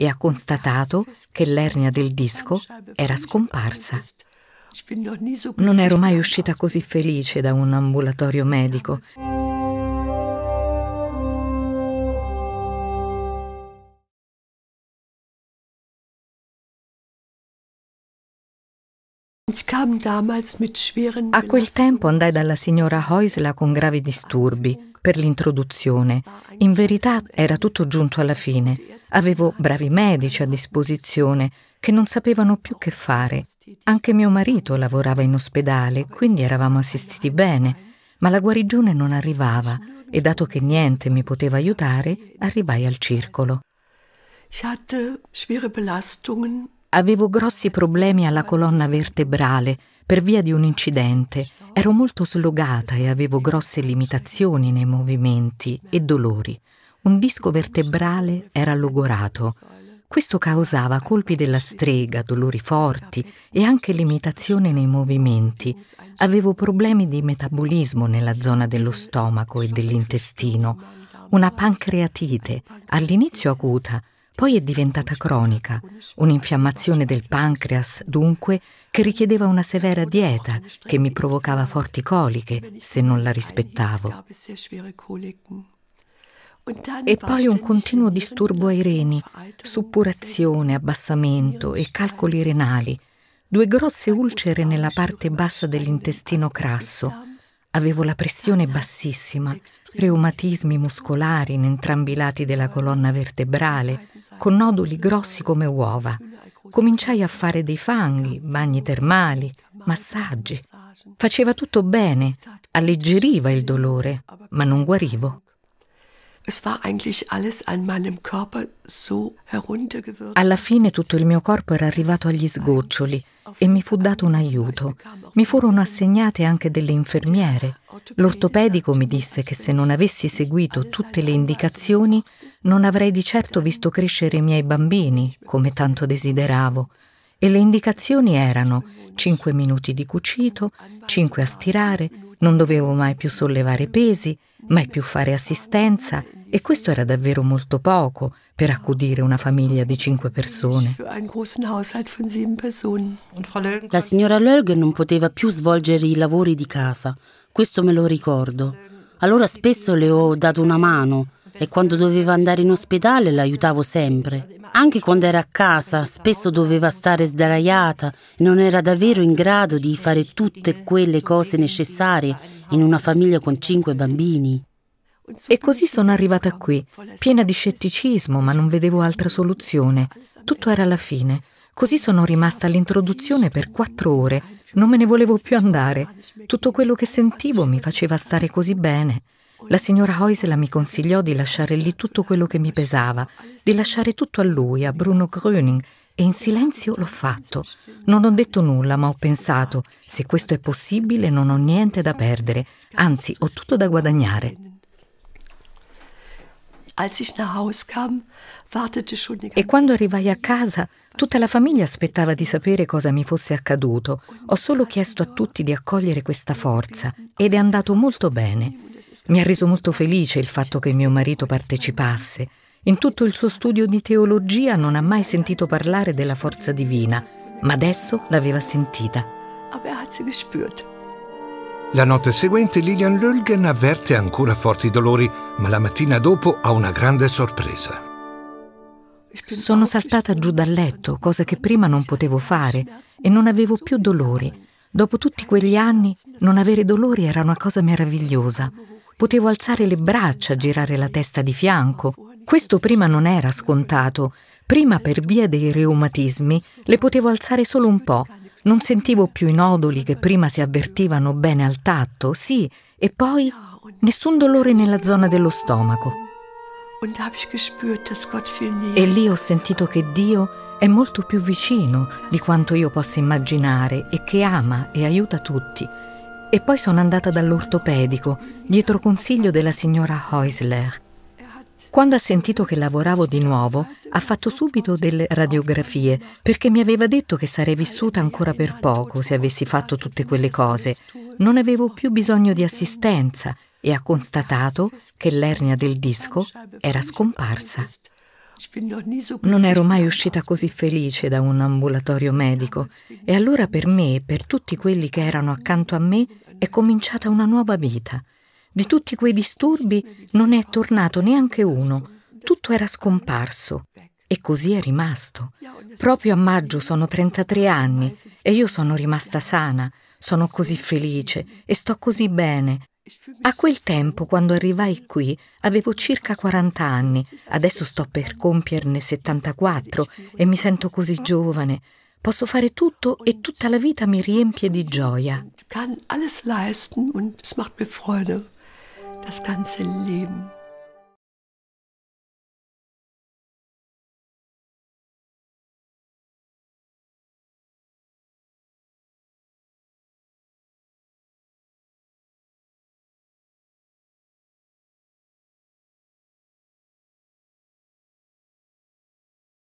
e ha constatato che l'ernia del disco era scomparsa. Non ero mai uscita così felice da un ambulatorio medico. A quel tempo andai dalla signora Heusler con gravi disturbi per l'introduzione. In verità era tutto giunto alla fine. Avevo bravi medici a disposizione che non sapevano più che fare. Anche mio marito lavorava in ospedale, quindi eravamo assistiti bene, ma la guarigione non arrivava e dato che niente mi poteva aiutare, arrivai al circolo. Avevo grossi problemi alla colonna vertebrale per via di un incidente. Ero molto slogata e avevo grosse limitazioni nei movimenti e dolori. Un disco vertebrale era logorato. Questo causava colpi della strega, dolori forti e anche limitazione nei movimenti. Avevo problemi di metabolismo nella zona dello stomaco e dell'intestino, una pancreatite all'inizio acuta, poi è diventata cronica, un'infiammazione del pancreas, dunque, che richiedeva una severa dieta, che mi provocava forti coliche se non la rispettavo. E poi un continuo disturbo ai reni, suppurazione, abbassamento e calcoli renali, due grosse ulcere nella parte bassa dell'intestino crasso, Avevo la pressione bassissima, reumatismi muscolari in entrambi i lati della colonna vertebrale, con noduli grossi come uova. Cominciai a fare dei fanghi, bagni termali, massaggi. Faceva tutto bene, alleggeriva il dolore, ma non guarivo. Es war eigentlich alles an meinem Körper so heruntergewürzt. Alla fine tutto il mio corpo era arrivato agli sgoccioli e mi fu dato un aiuto. Mi furono assegnate anche delle infermiere. L'ortopedico mi disse che se non avessi seguito tutte le indicazioni non avrei di certo visto crescere i miei bambini come tanto desideravo. E le indicazioni erano 5 minuti di cucito, 5 a stirare, non dovevo mai più sollevare pesi, mai più fare assistenza, e questo era davvero molto poco per accudire una famiglia di cinque persone. La signora Lölge non poteva più svolgere i lavori di casa, questo me lo ricordo. Allora spesso le ho dato una mano e quando doveva andare in ospedale l'aiutavo sempre. Anche quando era a casa, spesso doveva stare sdraiata e non era davvero in grado di fare tutte quelle cose necessarie in una famiglia con cinque bambini. E così sono arrivata qui, piena di scetticismo, ma non vedevo altra soluzione. Tutto era la fine. Così sono rimasta all'introduzione per quattro ore. Non me ne volevo più andare. Tutto quello che sentivo mi faceva stare così bene. La signora Heusela mi consigliò di lasciare lì tutto quello che mi pesava, di lasciare tutto a lui, a Bruno Gröning, e in silenzio l'ho fatto. Non ho detto nulla, ma ho pensato, se questo è possibile non ho niente da perdere, anzi ho tutto da guadagnare. E quando arrivai a casa, tutta la famiglia aspettava di sapere cosa mi fosse accaduto. Ho solo chiesto a tutti di accogliere questa forza ed è andato molto bene. Mi ha reso molto felice il fatto che mio marito partecipasse. In tutto il suo studio di teologia non ha mai sentito parlare della forza divina, ma adesso l'aveva sentita. Aber er hat sie gespürt. La notte seguente Lillian Lulgen avverte ancora forti dolori, ma la mattina dopo ha una grande sorpresa. Sono saltata giù dal letto, cosa che prima non potevo fare, e non avevo più dolori. Dopo tutti quegli anni, non avere dolori era una cosa meravigliosa. Potevo alzare le braccia, girare la testa di fianco. Questo prima non era scontato. Prima, per via dei reumatismi, le potevo alzare solo un po' Non sentivo più i noduli che prima si avvertivano bene al tatto, sì, e poi nessun dolore nella zona dello stomaco. E lì ho sentito che Dio è molto più vicino di quanto io possa immaginare e che ama e aiuta tutti. E poi sono andata dall'ortopedico, dietro consiglio della signora Heusler, quando ha sentito che lavoravo di nuovo, ha fatto subito delle radiografie, perché mi aveva detto che sarei vissuta ancora per poco se avessi fatto tutte quelle cose. Non avevo più bisogno di assistenza e ha constatato che l'ernia del disco era scomparsa. Non ero mai uscita così felice da un ambulatorio medico e allora per me e per tutti quelli che erano accanto a me è cominciata una nuova vita. Di tutti quei disturbi non è tornato neanche uno, tutto era scomparso. E così è rimasto. Proprio a maggio sono 33 anni e io sono rimasta sana, sono così felice e sto così bene. A quel tempo, quando arrivai qui, avevo circa 40 anni, adesso sto per compierne 74 e mi sento così giovane. Posso fare tutto e tutta la vita mi riempie di gioia. Kann alles leisten und es macht mir Freude. das ganze Leben.